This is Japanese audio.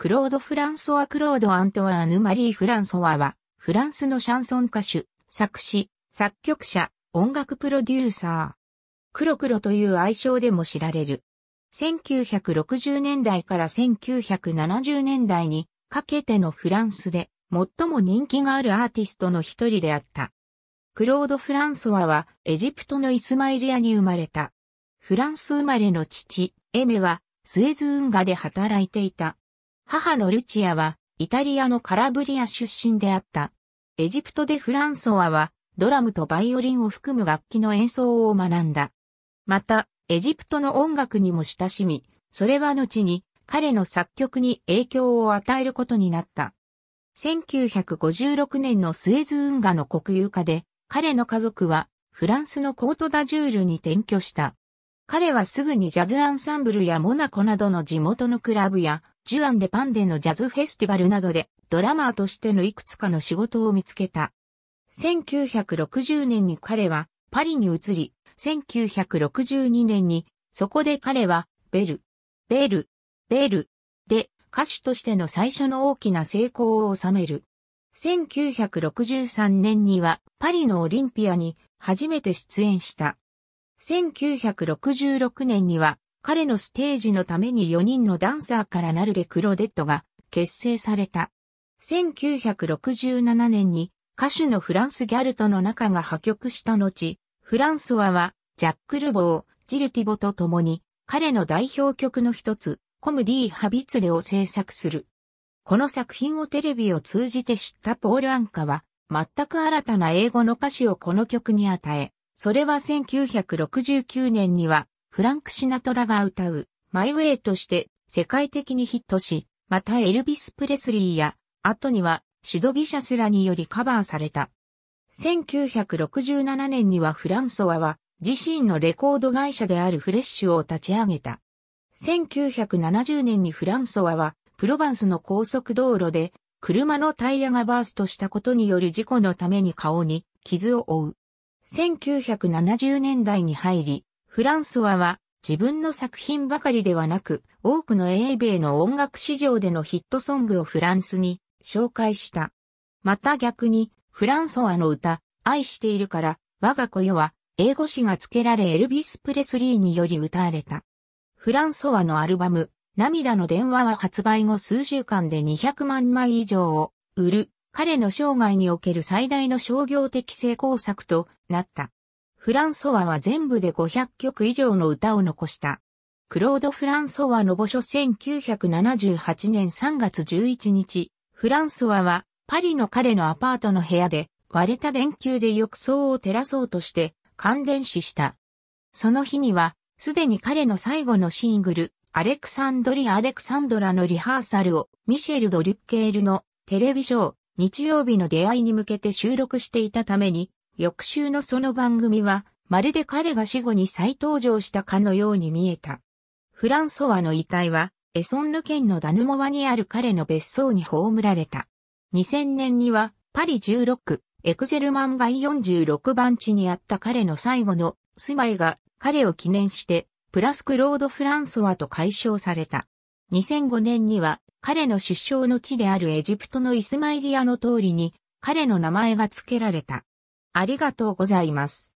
クロード・フランソワ・クロード・アントワーヌ・マリー・フランソワは、フランスのシャンソン歌手、作詞、作曲者、音楽プロデューサー。クロクロという愛称でも知られる。1960年代から1970年代にかけてのフランスで最も人気があるアーティストの一人であった。クロード・フランソワはエジプトのイスマイリアに生まれた。フランス生まれの父、エメはスエズ運河で働いていた母のルチアは、イタリアのカラブリア出身であった。エジプトでフランソアは、ドラムとバイオリンを含む楽器の演奏を学んだ。また、エジプトの音楽にも親しみ、それは後に彼の作曲に影響を与えることになった。1956年のスエズ運河の国有化で、彼の家族はフランスのコートダジュールに転居した。彼はすぐにジャズアンサンブルやモナコなどの地元のクラブやジュアンレ・パンデのジャズフェスティバルなどでドラマーとしてのいくつかの仕事を見つけた。1960年に彼はパリに移り、1962年にそこで彼はベル、ベル、ベルで歌手としての最初の大きな成功を収める。1963年にはパリのオリンピアに初めて出演した。1966年には彼のステージのために4人のダンサーからなるレクロデットが結成された。1967年に歌手のフランス・ギャルとの仲が破局した後、フランソワはジャック・ルボー、ジルティボと共に彼の代表曲の一つ、コム・ディ・ハビツレを制作する。この作品をテレビを通じて知ったポール・アンカは、全く新たな英語の歌詞をこの曲に与え、それは1969年にはフランク・シナトラが歌う、マイウェイとして世界的にヒットし、またエルビス・プレスリーや、後にはシド・ビシャスらによりカバーされた。1967年にはフランソワは自身のレコード会社であるフレッシュを立ち上げた。1970年にフランソワはプロバンスの高速道路で車のタイヤがバーストしたことによる事故のために顔に傷を負う。1970年代に入り、フランソワは自分の作品ばかりではなく、多くの英米の音楽市場でのヒットソングをフランスに紹介した。また逆に、フランソワの歌、愛しているから、我が子よは、英語詞が付けられエルビス・プレスリーにより歌われた。フランソワのアルバム、涙の電話は発売後数週間で200万枚以上を売る、彼の生涯における最大の商業的成功作となった。フランソワは全部で500曲以上の歌を残した。クロード・フランソワの墓所1978年3月11日、フランソワはパリの彼のアパートの部屋で割れた電球で浴槽を照らそうとして感電死した。その日にはすでに彼の最後のシングル、アレクサンドリ・アレクサンドラのリハーサルをミシェル・ド・リュッケールのテレビショー、日曜日の出会いに向けて収録していたために、翌週のその番組は、まるで彼が死後に再登場したかのように見えた。フランソワの遺体は、エソンヌ県のダヌモワにある彼の別荘に葬られた。2000年には、パリ16、エクゼルマン街46番地にあった彼の最後の住まいが彼を記念して、プラスクロード・フランソワと解消された。2005年には、彼の出生の地であるエジプトのイスマイリアの通りに、彼の名前が付けられた。ありがとうございます。